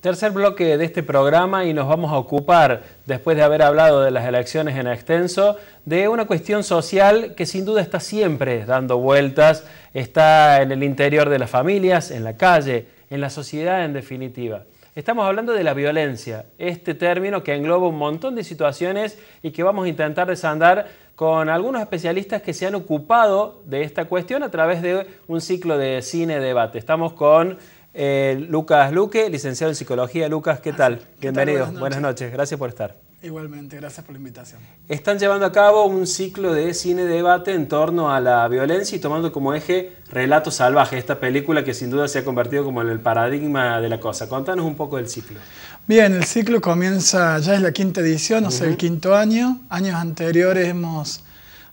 Tercer bloque de este programa y nos vamos a ocupar, después de haber hablado de las elecciones en extenso, de una cuestión social que sin duda está siempre dando vueltas, está en el interior de las familias, en la calle, en la sociedad en definitiva. Estamos hablando de la violencia, este término que engloba un montón de situaciones y que vamos a intentar desandar con algunos especialistas que se han ocupado de esta cuestión a través de un ciclo de cine debate. Estamos con eh, Lucas Luque, licenciado en psicología. Lucas, ¿qué ah, tal? Bienvenido. Buenas, noches. gracias por estar. Igualmente, gracias por la invitación. Están llevando a cabo un ciclo de cine debate en torno a la violencia y tomando como eje Relato Salvaje, esta película que sin duda se ha convertido como en el paradigma de la cosa. Contanos un poco del ciclo. Bien, el ciclo comienza, ya es la quinta edición, o sea, el quinto año. Años anteriores hemos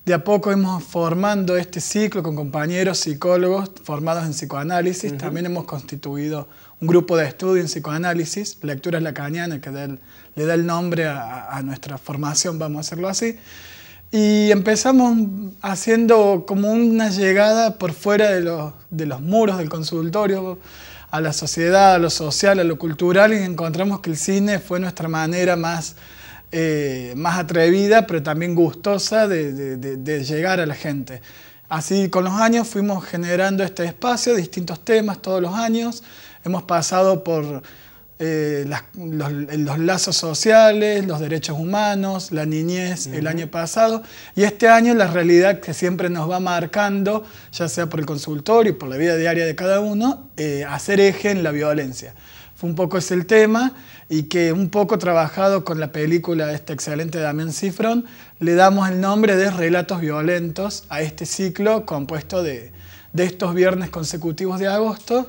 de a poco hemos formando este ciclo con compañeros psicólogos formados en psicoanálisis. También hemos constituido un grupo de estudio en psicoanálisis, Lecturas Lacaniana, que le da el nombre a, nuestra formación, vamos a hacerlo así. Y empezamos haciendo como una llegada por fuera de los, de los muros del consultorio a la sociedad, a lo social, a lo cultural, y encontramos que el cine fue nuestra manera más eh, más atrevida, pero también gustosa de, llegar a la gente. Así con los años fuimos generando este espacio, distintos temas todos los años. Hemos pasado por eh, los, lazos sociales, los derechos humanos, la niñez el año pasado y este año la realidad que siempre nos va marcando, ya sea por el consultorio y por la vida diaria de cada uno, eh, hacer eje en la violencia un poco es el tema y que un poco trabajado con la película de este excelente Damien Cifron, le damos el nombre de Relatos Violentos a este ciclo compuesto de, estos viernes consecutivos de agosto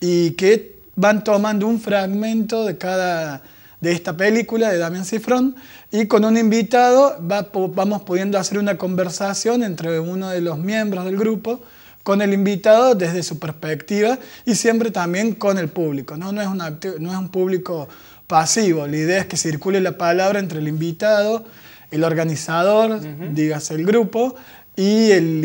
y que van tomando un fragmento de cada de esta película de Damien Cifrón y con un invitado vamos pudiendo hacer una conversación entre uno de los miembros del grupo con el invitado desde su perspectiva y siempre también con el público. No, no, es, un no es un público pasivo, la idea es que circule la palabra entre el invitado, el organizador, digas el grupo, y el,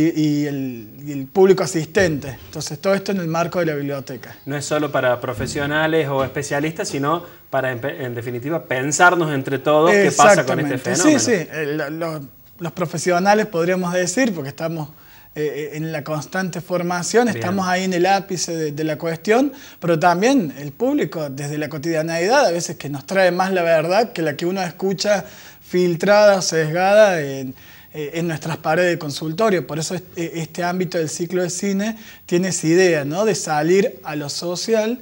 y, público asistente. Entonces, todo esto en el marco de la biblioteca. No es solo para profesionales o especialistas, sino para, en definitiva, pensarnos entre todos qué pasa con este fenómeno. Sí, sí, eh, los profesionales podríamos decir, porque estamos eh, eh, en la constante formación, estamos ahí en el ápice de, la cuestión, pero también el público, desde la cotidianidad a veces que nos trae más la verdad que la que uno escucha filtrada o sesgada en, eh, nuestras paredes de consultorio. Por eso e, este ámbito del ciclo de cine tiene esa idea ¿no? de salir a lo social,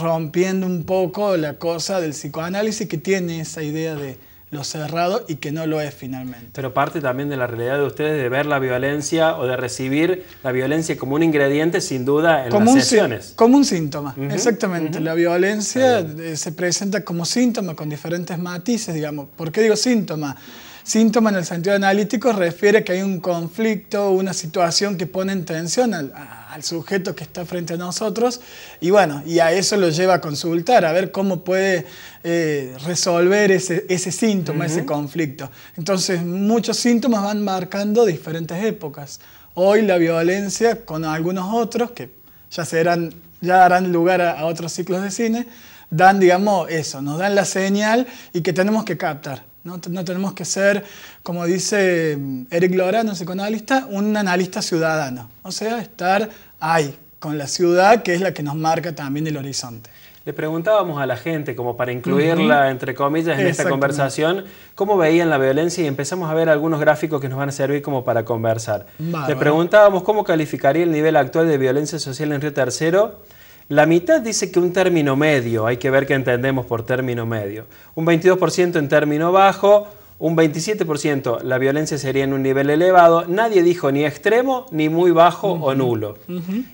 rompiendo un poco la cosa del psicoanálisis que tiene esa idea de lo cerrado y que no lo es finalmente. Pero parte también de la realidad de ustedes de ver la violencia o de recibir la violencia como un ingrediente sin duda en como las un sesiones. Como un síntoma, exactamente. La violencia se presenta como síntoma con diferentes matices, digamos. ¿Por qué digo síntoma? Síntoma en el sentido analítico refiere que hay un conflicto, una situación que pone en tensión al, a, al sujeto que está frente a nosotros y bueno, y a eso lo lleva a consultar, a ver cómo puede eh, resolver ese, síntoma, ese conflicto. Entonces, muchos síntomas van marcando diferentes épocas. Hoy la violencia con algunos otros, que ya, serán, ya darán lugar a, a otros ciclos de cine, dan, digamos, eso, nos dan la señal y que tenemos que captar. No, tenemos que ser, como dice mm, Eric Lora, no analista, un analista ciudadano. O sea, estar ahí, con la ciudad que es la que nos marca también el horizonte. Le preguntábamos a la gente, como para incluirla, entre comillas, en esta conversación, cómo veían la violencia y empezamos a ver algunos gráficos que nos van a servir como para conversar. Le preguntábamos cómo calificaría el nivel actual de violencia social en Río Tercero la mitad dice que un término medio, hay que ver qué entendemos por término medio. Un 22% en término bajo, un 27% la violencia sería en un nivel elevado. Nadie dijo ni extremo, ni muy bajo o nulo.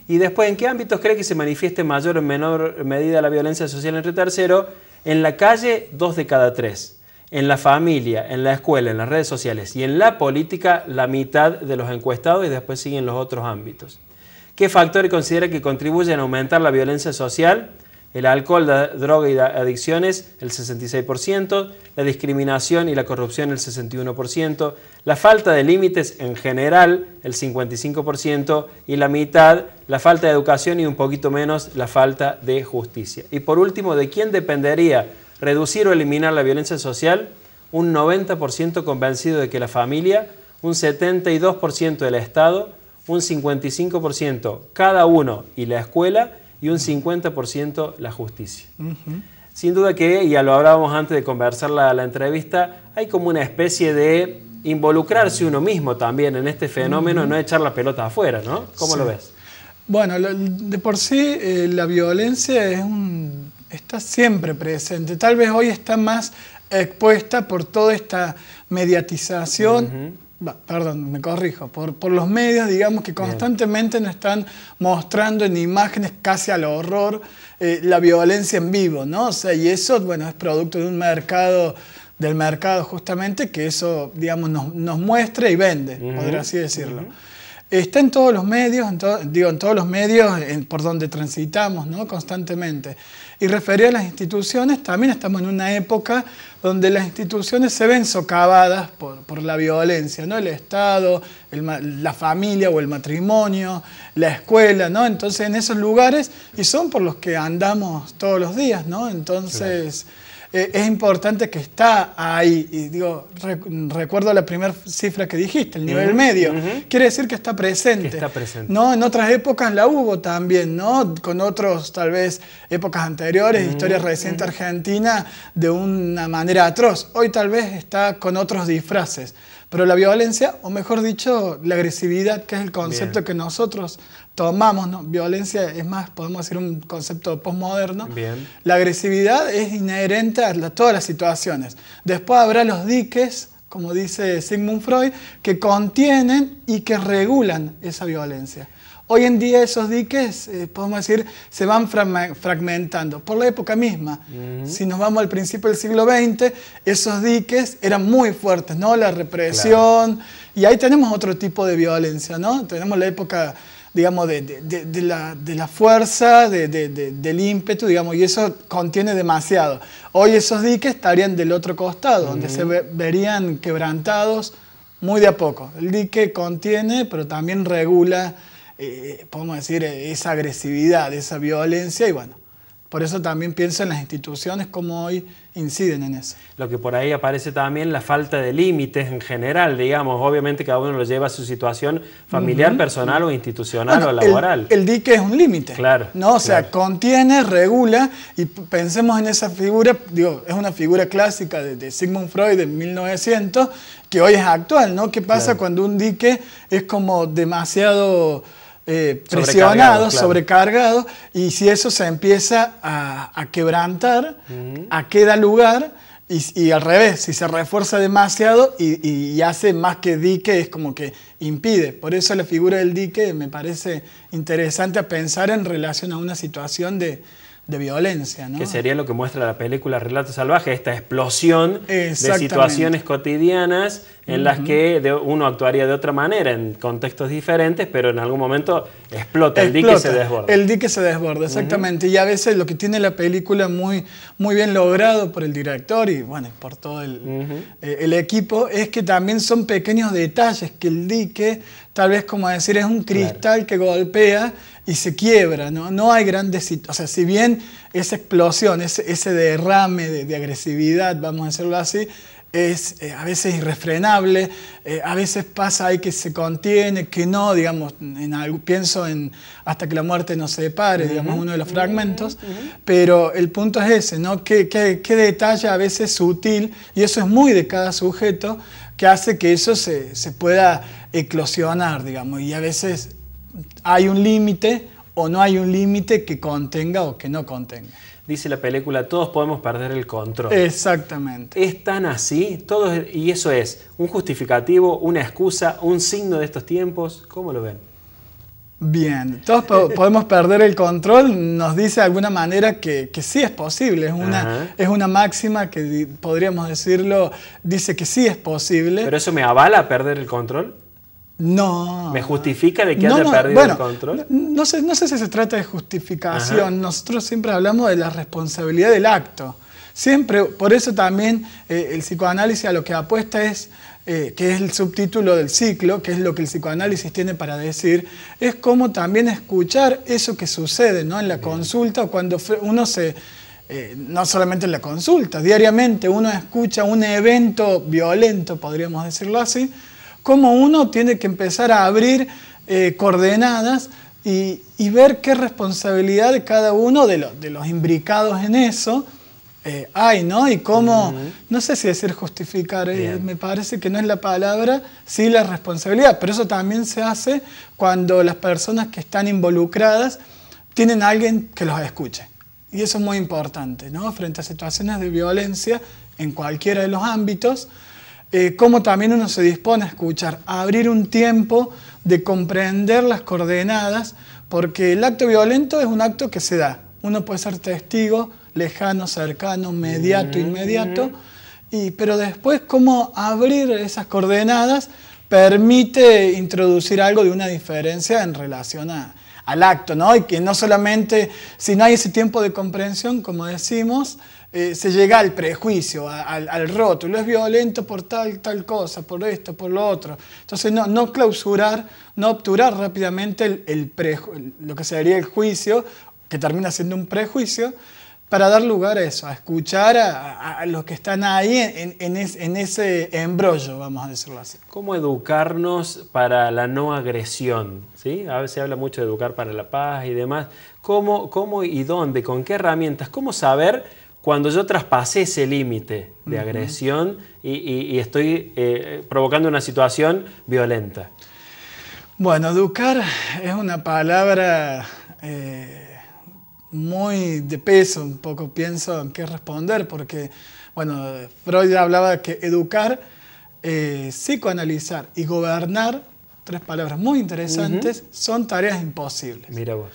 Y después, ¿en qué ámbitos cree que se manifieste mayor o menor medida la violencia social entre terceros? En la calle, dos de cada tres. En la familia, en la escuela, en las redes sociales y en la política, la mitad de los encuestados y después siguen los otros ámbitos. ¿Qué factores considera que contribuyen a aumentar la violencia social? El alcohol, la droga y las adicciones, el 66%, la discriminación y la corrupción, el 61%, la falta de límites en general, el 55%, y la mitad, la falta de educación y un poquito menos, la falta de justicia. Y por último, ¿de quién dependería reducir o eliminar la violencia social? Un 90% convencido de que la familia, un 72% del Estado, un 55% cada uno y la escuela y un 50% la justicia. Sin duda que, ya lo hablábamos antes de conversar la, la, entrevista, hay como una especie de involucrarse uno mismo también en este fenómeno, no echar la pelota afuera, ¿no? ¿Cómo lo ves? Bueno, de por sí eh, la violencia está siempre presente. Tal vez hoy está más expuesta por toda esta mediatización perdón, me corrijo, por, por, los medios, digamos, que constantemente nos están mostrando en imágenes casi al horror eh, la violencia en vivo, ¿no? O sea, y eso, bueno, es producto de un mercado, del mercado justamente, que eso, digamos, nos, nos muestra y vende, podría así decirlo. Está en todos los medios, digo, en todos los medios por donde transitamos ¿no? constantemente. Y referido a las instituciones, también estamos en una época donde las instituciones se ven socavadas por, la violencia, ¿no? El Estado, la familia o el matrimonio, la escuela, ¿no? Entonces, en esos lugares, y son por los que andamos todos los días, ¿no? Entonces... Eh, es importante que está ahí. Y digo, recuerdo la primera cifra que dijiste, el nivel medio. Quiere decir que está presente. ¿no? En otras épocas la hubo también, ¿no? Con otros, tal vez, épocas anteriores, historia reciente argentina, de una manera atroz. Hoy tal vez está con otros disfraces. Pero la violencia, o mejor dicho, la agresividad, que es el concepto que nosotros tomamos, ¿no? violencia es más, podemos decir, un concepto postmoderno. La agresividad es inherente a todas las situaciones. Después habrá los diques, como dice Sigmund Freud, que contienen y que regulan esa violencia. Hoy en día esos diques, eh, podemos decir, se van fragmentando por la época misma. Si nos vamos al principio del siglo XX, esos diques eran muy fuertes, ¿no? La represión, y ahí tenemos otro tipo de violencia, ¿no? Tenemos la época, digamos, de, de, de, de la, fuerza, del ímpetu, digamos, y eso contiene demasiado. Hoy esos diques estarían del otro costado, donde se verían quebrantados muy de a poco. El dique contiene, pero también regula eh, podemos decir, eh, esa agresividad, esa violencia y bueno. Por eso también pienso en las instituciones como hoy inciden en eso. Lo que por ahí aparece también la falta de límites en general, digamos, obviamente cada uno lo lleva a su situación familiar, personal o institucional o laboral. El, dique es un límite. Claro. No, o sea, contiene, regula y pensemos en esa figura, digo, es una figura clásica de, Sigmund Freud de 1900 que hoy es actual, ¿no? ¿Qué pasa cuando un dique es como demasiado eh, presionados, sobrecargados, y si eso se empieza a, quebrantar, a qué da lugar, y, al revés, si se refuerza demasiado y, hace más que dique, es como que impide. Por eso la figura del dique me parece interesante a pensar en relación a una situación de, de violencia. ¿no? Que sería lo que muestra la película Relato Salvaje, esta explosión de situaciones cotidianas en las que uno actuaría de otra manera, en contextos diferentes, pero en algún momento explota, el dique se desborda. El dique se desborda, exactamente. Y a veces lo que tiene la película muy, muy bien logrado por el director y bueno, por todo el, eh, el equipo es que también son pequeños detalles que el dique tal vez como decir, es un cristal que golpea y se quiebra, ¿no? No hay grandes... O sea, si bien esa explosión, ese, derrame de, agresividad, vamos a decirlo así, es eh, a veces irrefrenable, eh, a veces pasa ahí que se contiene, que no, digamos, pienso en hasta que la muerte nos separe, digamos, uno de los fragmentos, pero el punto es ese, ¿no? ¿Qué, qué, detalle a veces sutil, y eso es muy de cada sujeto, que hace que eso se, se pueda eclosionar, digamos, y a veces hay un límite o no hay un límite que contenga o que no contenga. Dice la película, todos podemos perder el control. Exactamente. Es tan así, todos, y eso es un justificativo, una excusa, un signo de estos tiempos. ¿Cómo lo ven? Bien, todos podemos perder el control, nos dice de alguna manera que, sí es posible, es una, es una máxima que podríamos decirlo, dice que sí es posible. ¿Pero eso me avala perder el control? No. ¿Me justifica de que no, haya perdido el control? No sé, si se trata de justificación. Nosotros siempre hablamos de la responsabilidad del acto. Siempre, por eso también eh, el psicoanálisis a lo que apuesta es, eh, que es el subtítulo del ciclo, que es lo que el psicoanálisis tiene para decir, es cómo también escuchar eso que sucede ¿no? en la consulta cuando uno se, eh, no solamente en la consulta, diariamente uno escucha un evento violento, podríamos decirlo así, cómo uno tiene que empezar a abrir eh, coordenadas y, ver qué responsabilidad de cada uno de, de los imbricados en eso eh, hay, ¿no? Y cómo, no sé si decir justificar, eh, me parece que no es la palabra, sí la responsabilidad, pero eso también se hace cuando las personas que están involucradas tienen a alguien que los escuche. Y eso es muy importante, ¿no? Frente a situaciones de violencia en cualquiera de los ámbitos, eh, cómo también uno se dispone a escuchar, abrir un tiempo de comprender las coordenadas, porque el acto violento es un acto que se da. Uno puede ser testigo, lejano, cercano, mediato, inmediato, y, pero después cómo abrir esas coordenadas permite introducir algo de una diferencia en relación a, al acto, ¿no? Y que no solamente, si no hay ese tiempo de comprensión, como decimos, eh, se llega al prejuicio, al, al, rótulo, es violento por tal, tal cosa, por esto, por lo otro. Entonces, no, clausurar, no obturar rápidamente el, lo que sería el juicio, que termina siendo un prejuicio, para dar lugar a eso, a escuchar a, los que están ahí en, ese embrollo, vamos a decirlo así. ¿Cómo educarnos para la no agresión? ¿sí? A veces se habla mucho de educar para la paz y demás. ¿Cómo, cómo y dónde? ¿Con qué herramientas? ¿Cómo saber cuando yo traspasé ese límite de agresión y, estoy eh, provocando una situación violenta? Bueno, educar es una palabra... Eh, muy de peso, un poco pienso en qué responder, porque, bueno, Freud hablaba que educar, eh, psicoanalizar y gobernar, tres palabras muy interesantes, son tareas imposibles. Mira vos.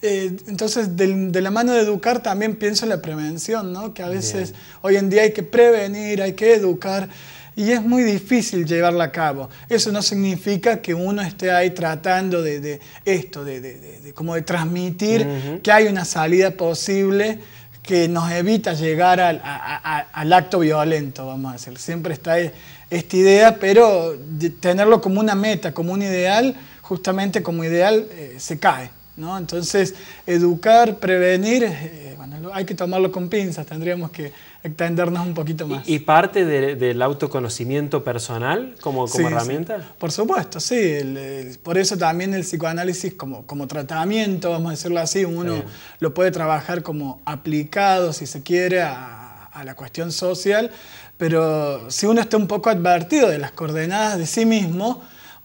Eh, entonces, de, la mano de educar también pienso en la prevención, ¿no? Que a veces hoy en día hay que prevenir, hay que educar y es muy difícil llevarla a cabo. Eso no significa que uno esté ahí tratando de, esto, de, de, de, como de transmitir que hay una salida posible que nos evita llegar al, acto violento, vamos a decir. Siempre está e, esta idea, pero tenerlo como una meta, como un ideal, justamente como ideal eh, se cae. ¿no? Entonces, educar, prevenir, eh, bueno, hay que tomarlo con pinzas, tendríamos que extendernos un poquito más. ¿Y, parte del autoconocimiento personal como, como herramienta? Por supuesto, sí. por eso también el psicoanálisis como, como tratamiento, vamos a decirlo así, uno lo puede trabajar como aplicado, si se quiere, a, a la cuestión social, pero si uno está un poco advertido de las coordenadas de sí mismo,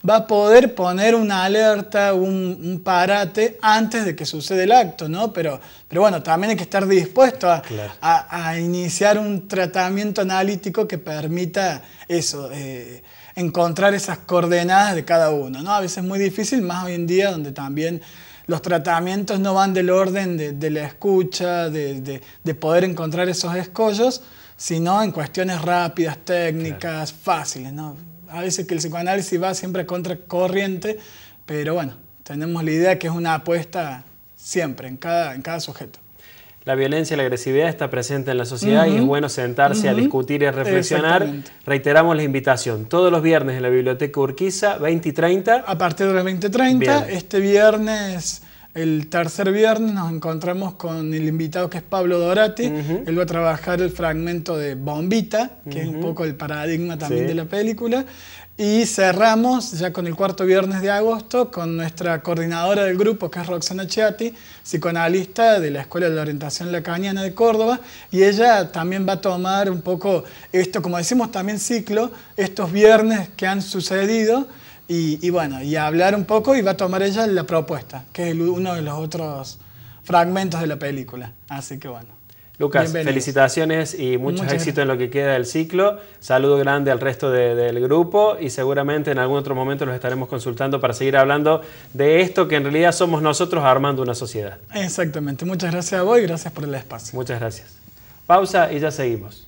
va a poder poner una alerta, un, parate antes de que suceda el acto, ¿no? Pero, pero bueno, también hay que estar dispuesto a, iniciar un tratamiento analítico que permita eso, eh, encontrar esas coordenadas de cada uno, ¿no? A veces es muy difícil, más hoy en día donde también los tratamientos no van del orden de, la escucha, de, poder encontrar esos escollos, sino en cuestiones rápidas, técnicas, fáciles, ¿no? a veces que el psicoanálisis va siempre contra corriente, pero bueno, tenemos la idea que es una apuesta siempre, en cada, en cada sujeto. La violencia y la agresividad está presente en la sociedad y es bueno sentarse a discutir y a reflexionar. Reiteramos la invitación, todos los viernes en la Biblioteca Urquiza, 20:30. A partir de las 20 este viernes el tercer viernes nos encontramos con el invitado que es Pablo Dorati. Él va a trabajar el fragmento de Bombita, que es un poco el paradigma también de la película. Y cerramos ya con el cuarto viernes de agosto con nuestra coordinadora del grupo, que es Roxana Chiati, psicoanalista de la Escuela de la Orientación Lacaniana de Córdoba. Y ella también va a tomar un poco esto, como decimos también ciclo, estos viernes que han sucedido y, bueno, y a hablar un poco y va a tomar ella la propuesta, que es uno de los otros fragmentos de la película. Así que bueno. Lucas, felicitaciones y mucho éxito éxitos en lo que queda del ciclo. Saludo grande al resto del grupo y seguramente en algún otro momento los estaremos consultando para seguir hablando de esto que en realidad somos nosotros armando una sociedad. Exactamente. Muchas gracias a vos y gracias por el espacio. Muchas gracias. Pausa y ya seguimos.